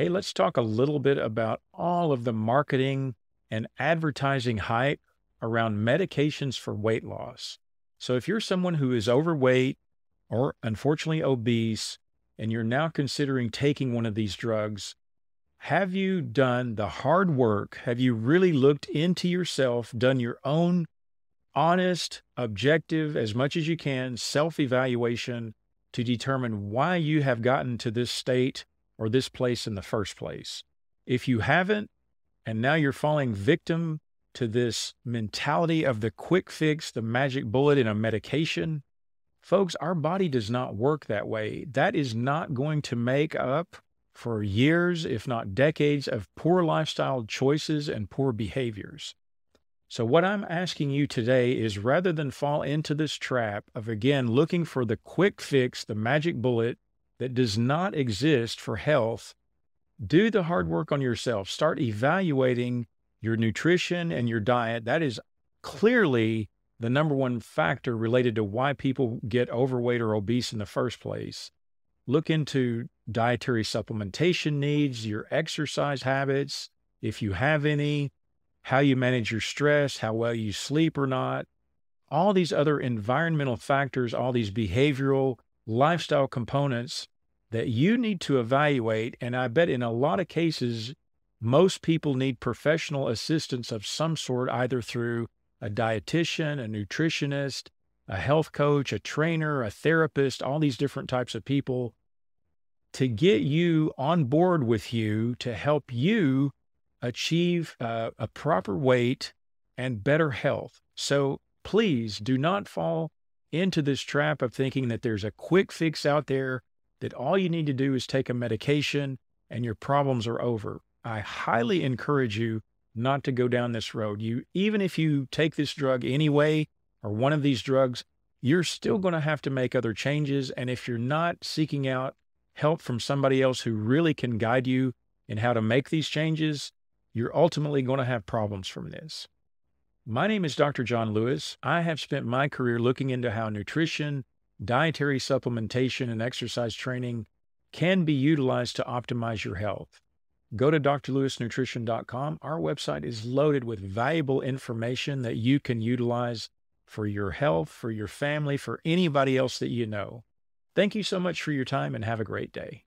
Hey, let's talk a little bit about all of the marketing and advertising hype around medications for weight loss. So, if you're someone who is overweight or unfortunately obese, and you're now considering taking one of these drugs, have you done the hard work? Have you really looked into yourself, done your own honest, objective, as much as you can, self evaluation to determine why you have gotten to this state or this place in the first place. If you haven't, and now you're falling victim to this mentality of the quick fix, the magic bullet in a medication, folks, our body does not work that way. That is not going to make up for years, if not decades, of poor lifestyle choices and poor behaviors. So, what I'm asking you today is rather than fall into this trap of again looking for the quick fix, the magic bullet, that does not exist for health, do the hard work on yourself. Start evaluating your nutrition and your diet. That is clearly the number one factor related to why people get overweight or obese in the first place. Look into dietary supplementation needs, your exercise habits, if you have any, how you manage your stress, how well you sleep or not, all these other environmental factors, all these behavioral lifestyle components that you need to evaluate. And I bet in a lot of cases, most people need professional assistance of some sort, either through a dietitian, a nutritionist, a health coach, a trainer, a therapist, all these different types of people to get you on board with you to help you achieve uh, a proper weight and better health. So please do not fall into this trap of thinking that there's a quick fix out there, that all you need to do is take a medication and your problems are over. I highly encourage you not to go down this road. You even if you take this drug anyway or one of these drugs, you're still going to have to make other changes and if you're not seeking out help from somebody else who really can guide you in how to make these changes, you're ultimately going to have problems from this. My name is Dr. John Lewis. I have spent my career looking into how nutrition, dietary supplementation, and exercise training can be utilized to optimize your health. Go to drlewisnutrition.com. Our website is loaded with valuable information that you can utilize for your health, for your family, for anybody else that you know. Thank you so much for your time and have a great day.